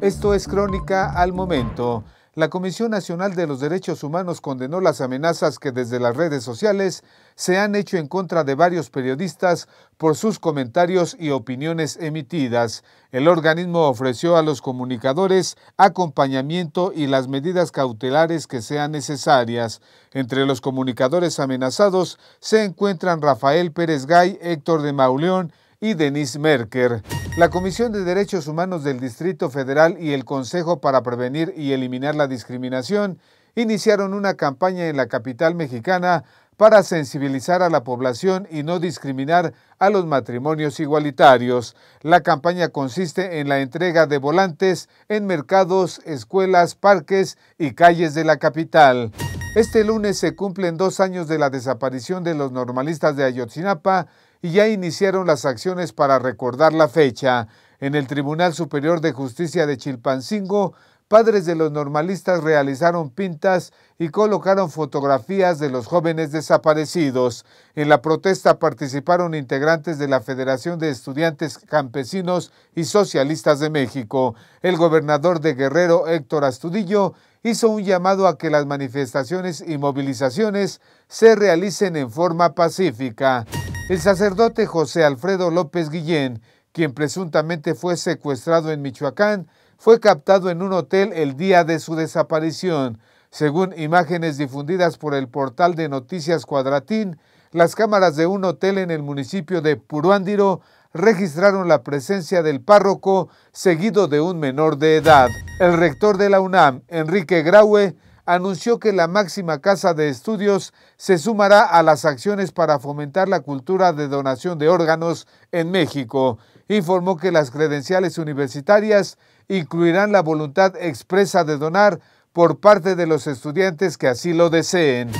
Esto es Crónica al Momento. La Comisión Nacional de los Derechos Humanos condenó las amenazas que desde las redes sociales se han hecho en contra de varios periodistas por sus comentarios y opiniones emitidas. El organismo ofreció a los comunicadores acompañamiento y las medidas cautelares que sean necesarias. Entre los comunicadores amenazados se encuentran Rafael Pérez Gay, Héctor de Mauleón y Denise Merker. La Comisión de Derechos Humanos del Distrito Federal y el Consejo para Prevenir y Eliminar la Discriminación iniciaron una campaña en la capital mexicana para sensibilizar a la población y no discriminar a los matrimonios igualitarios. La campaña consiste en la entrega de volantes en mercados, escuelas, parques y calles de la capital. Este lunes se cumplen dos años de la desaparición de los normalistas de Ayotzinapa y ya iniciaron las acciones para recordar la fecha. En el Tribunal Superior de Justicia de Chilpancingo, padres de los normalistas realizaron pintas y colocaron fotografías de los jóvenes desaparecidos. En la protesta participaron integrantes de la Federación de Estudiantes Campesinos y Socialistas de México. El gobernador de Guerrero, Héctor Astudillo, hizo un llamado a que las manifestaciones y movilizaciones se realicen en forma pacífica. El sacerdote José Alfredo López Guillén, quien presuntamente fue secuestrado en Michoacán, fue captado en un hotel el día de su desaparición. Según imágenes difundidas por el portal de Noticias Cuadratín, las cámaras de un hotel en el municipio de Puruándiro registraron la presencia del párroco seguido de un menor de edad. El rector de la UNAM, Enrique Graue, anunció que la máxima casa de estudios se sumará a las acciones para fomentar la cultura de donación de órganos en México. Informó que las credenciales universitarias incluirán la voluntad expresa de donar por parte de los estudiantes que así lo deseen.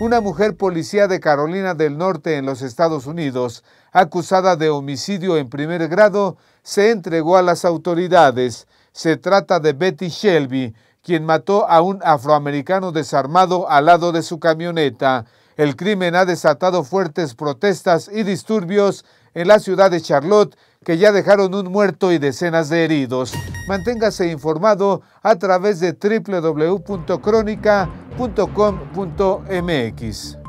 Una mujer policía de Carolina del Norte en los Estados Unidos, acusada de homicidio en primer grado, se entregó a las autoridades. Se trata de Betty Shelby, quien mató a un afroamericano desarmado al lado de su camioneta. El crimen ha desatado fuertes protestas y disturbios en la ciudad de Charlotte que ya dejaron un muerto y decenas de heridos. Manténgase informado a través de www.cronica.com.mx.